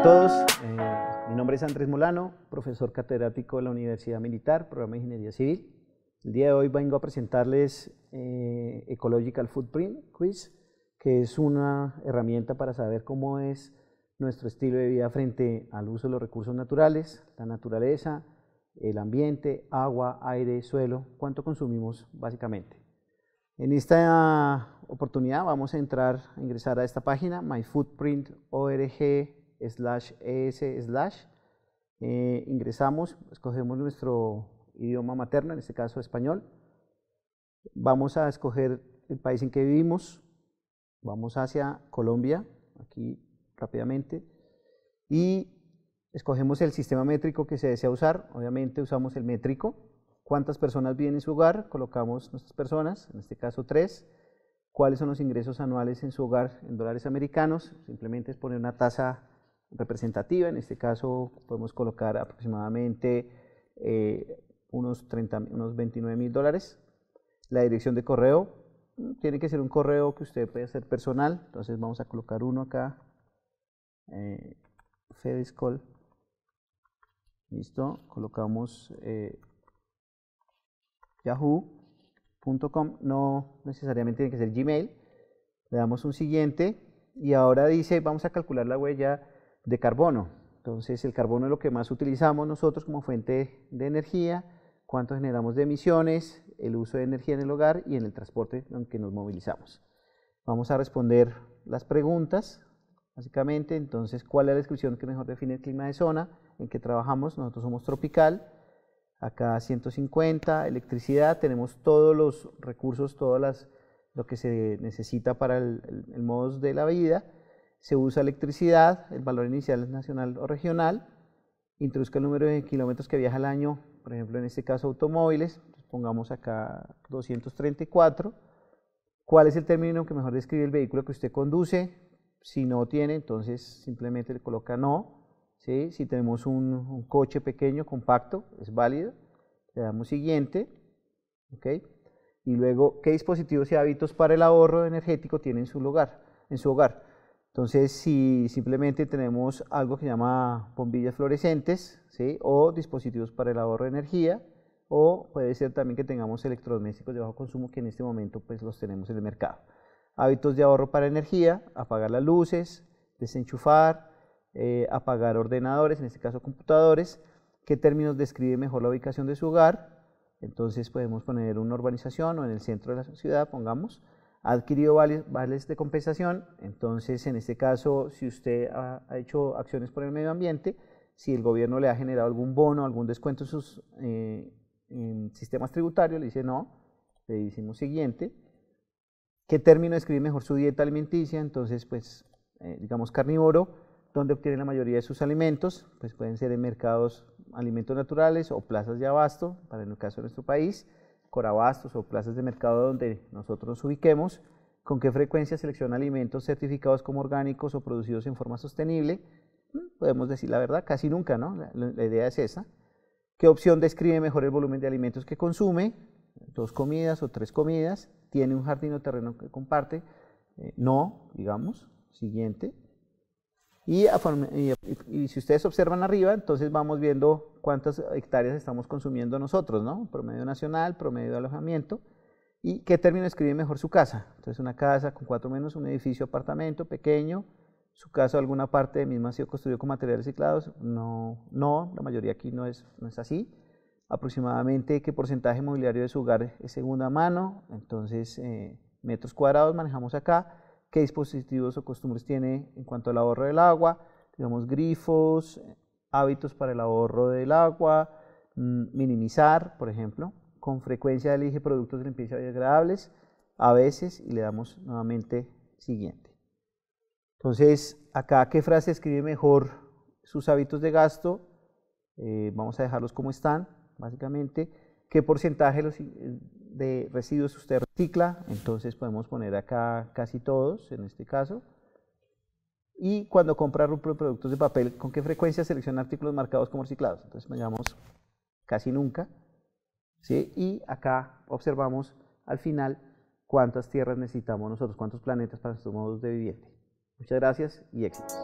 a todos. Eh, mi nombre es Andrés Molano, profesor catedrático de la Universidad Militar, programa de Ingeniería Civil. El día de hoy vengo a presentarles eh, Ecological Footprint Quiz, que es una herramienta para saber cómo es nuestro estilo de vida frente al uso de los recursos naturales, la naturaleza, el ambiente, agua, aire, suelo, cuánto consumimos básicamente. En esta oportunidad vamos a entrar, a ingresar a esta página myfootprint.org slash es slash. Eh, ingresamos, escogemos nuestro idioma materno, en este caso español. Vamos a escoger el país en que vivimos. Vamos hacia Colombia, aquí rápidamente. Y escogemos el sistema métrico que se desea usar. Obviamente usamos el métrico. ¿Cuántas personas viven en su hogar? Colocamos nuestras personas, en este caso tres cuáles son los ingresos anuales en su hogar en dólares americanos, simplemente es poner una tasa representativa. En este caso podemos colocar aproximadamente eh, unos, 30, unos 29 mil dólares. La dirección de correo mm, tiene que ser un correo que usted puede hacer personal. Entonces vamos a colocar uno acá. Eh, Listo. Colocamos eh, yahoo.com. No necesariamente tiene que ser Gmail. Le damos un siguiente y ahora dice vamos a calcular la huella de carbono. Entonces el carbono es lo que más utilizamos nosotros como fuente de energía, cuánto generamos de emisiones, el uso de energía en el hogar y en el transporte en que nos movilizamos. Vamos a responder las preguntas, básicamente, entonces, ¿cuál es la descripción que mejor define el clima de zona en que trabajamos? Nosotros somos tropical, acá 150, electricidad, tenemos todos los recursos, todas las, lo que se necesita para el, el modo de la vida, se usa electricidad, el valor inicial es nacional o regional, introduzca el número de kilómetros que viaja al año, por ejemplo, en este caso automóviles, pongamos acá 234. ¿Cuál es el término que mejor describe el vehículo que usted conduce? Si no tiene, entonces simplemente le coloca no. ¿sí? Si tenemos un, coche pequeño, compacto, es válido. Le damos siguiente. ¿okay? Y luego, ¿qué dispositivos y hábitos para el ahorro energético tiene su, lugar, en su hogar? Entonces, si simplemente tenemos algo que se llama bombillas fluorescentes, o dispositivos para el ahorro de energía, o puede ser también que tengamos electrodomésticos de bajo consumo que en este momento pues, los tenemos en el mercado. Hábitos de ahorro para energía, apagar las luces, desenchufar, eh, apagar ordenadores, en este caso computadores, qué términos describe mejor la ubicación de su hogar, entonces podemos poner una urbanización o en el centro de la ciudad, pongamos, ha adquirido vales, de compensación, entonces en este caso, si usted ha, hecho acciones por el medio ambiente, si el gobierno le ha generado algún bono, algún descuento en sus eh, sistemas tributarios, le dice no, le decimos siguiente, ¿qué término escribe mejor su dieta alimenticia? Entonces, pues, eh, digamos carnívoro, dónde obtiene la mayoría de sus alimentos, pues pueden ser en mercados alimentos naturales o plazas de abasto, para en el caso de nuestro país, corabastos o plazas de mercado donde nosotros nos ubiquemos, con qué frecuencia selecciona alimentos certificados como orgánicos o producidos en forma sostenible, mm, podemos decir la verdad, casi nunca, ¿no? La, idea es esa. ¿Qué opción describe mejor el volumen de alimentos que consume? Dos comidas o tres comidas. ¿Tiene un jardín o terreno que comparte? Eh, no, digamos. Siguiente. Y, si ustedes observan arriba, entonces vamos viendo cuántas hectáreas estamos consumiendo nosotros, ¿no? Promedio nacional, promedio de alojamiento. ¿Y qué término escribe mejor su casa? Entonces una casa con cuatro menos, un edificio, apartamento, pequeño, su casa alguna parte de misma ha sido construido con materiales reciclados, no, no, la mayoría aquí no es, no es así. Aproximadamente qué porcentaje mobiliario de su hogar es segunda mano, entonces eh, metros cuadrados manejamos acá qué dispositivos o costumbres tiene en cuanto al ahorro del agua, digamos, grifos, hábitos para el ahorro del agua, mm, minimizar, por ejemplo. Con frecuencia elige productos de limpieza biodegradables, a veces, y le damos nuevamente siguiente. Entonces, acá qué frase escribe mejor sus hábitos de gasto, eh, vamos a dejarlos como están, básicamente qué porcentaje eh, de residuos usted recicla, entonces podemos poner acá casi todos en este caso. Y cuando compra productos de papel, ¿con qué frecuencia selecciona artículos marcados como reciclados? Entonces pongamos casi nunca. ¿sí? Y acá observamos al final cuántas tierras necesitamos nosotros, cuántos planetas para nuestros modos de vivienda. Muchas gracias y éxitos.